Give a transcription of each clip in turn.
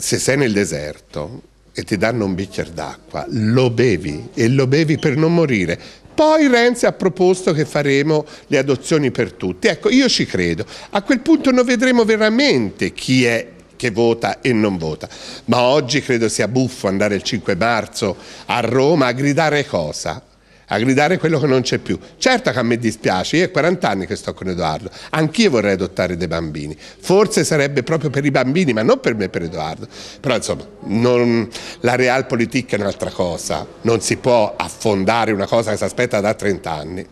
se sei nel deserto e ti danno un bicchiere d'acqua, lo bevi e lo bevi per non morire. Poi Renzi ha proposto che faremo le adozioni per tutti. Ecco, io ci credo. A quel punto noi vedremo veramente chi è che vota e non vota. Ma oggi credo sia buffo andare il 5 marzo a Roma a gridare cosa? a gridare quello che non c'è più. Certo che a me dispiace, io ho 40 anni che sto con Edoardo, anch'io vorrei adottare dei bambini, forse sarebbe proprio per i bambini, ma non per me, per Edoardo. Però insomma, non, la realpolitik è un'altra cosa, non si può affondare una cosa che si aspetta da 30 anni.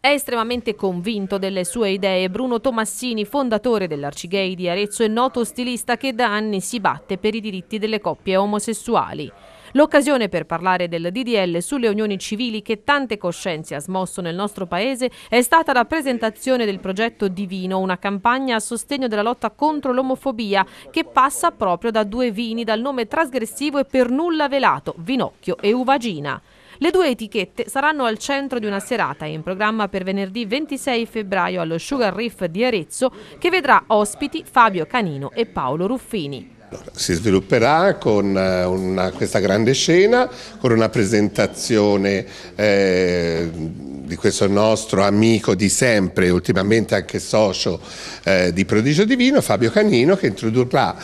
È estremamente convinto delle sue idee Bruno Tomassini, fondatore dell'Arcigay di Arezzo e noto stilista che da anni si batte per i diritti delle coppie omosessuali. L'occasione per parlare del DDL sulle unioni civili che tante coscienze ha smosso nel nostro paese è stata la presentazione del progetto Divino, una campagna a sostegno della lotta contro l'omofobia che passa proprio da due vini dal nome trasgressivo e per nulla velato, Vinocchio e Uvagina. Le due etichette saranno al centro di una serata in programma per venerdì 26 febbraio allo Sugar Reef di Arezzo che vedrà ospiti Fabio Canino e Paolo Ruffini si svilupperà con eh, una, questa grande scena, con una presentazione eh, di questo nostro amico di sempre, ultimamente anche socio eh, di Prodigio Divino, Fabio Canino, che introdurrà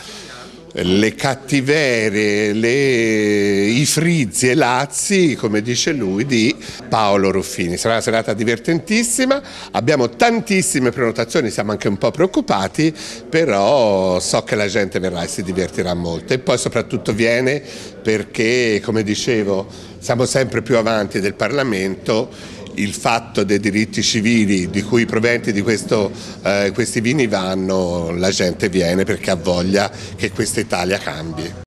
le cattiverie, le i frizzi e Lazzi, come dice lui, di Paolo Ruffini. Sarà una serata divertentissima, abbiamo tantissime prenotazioni, siamo anche un po' preoccupati, però so che la gente verrà e si divertirà molto. E poi soprattutto viene perché, come dicevo, siamo sempre più avanti del Parlamento il fatto dei diritti civili di cui i proventi di questo, eh, questi vini vanno, la gente viene perché ha voglia che questa Italia cambi.